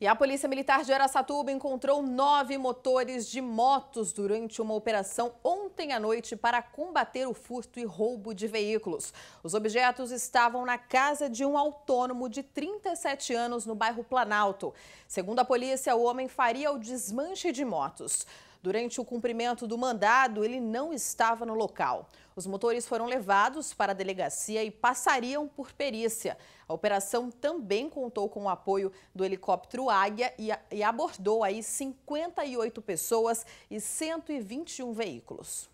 E a Polícia Militar de Aracatuba encontrou nove motores de motos durante uma operação ontem à noite para combater o furto e roubo de veículos. Os objetos estavam na casa de um autônomo de 37 anos no bairro Planalto. Segundo a polícia, o homem faria o desmanche de motos. Durante o cumprimento do mandado, ele não estava no local. Os motores foram levados para a delegacia e passariam por perícia. A operação também contou com o apoio do helicóptero Águia e, e abordou aí 58 pessoas e 121 veículos.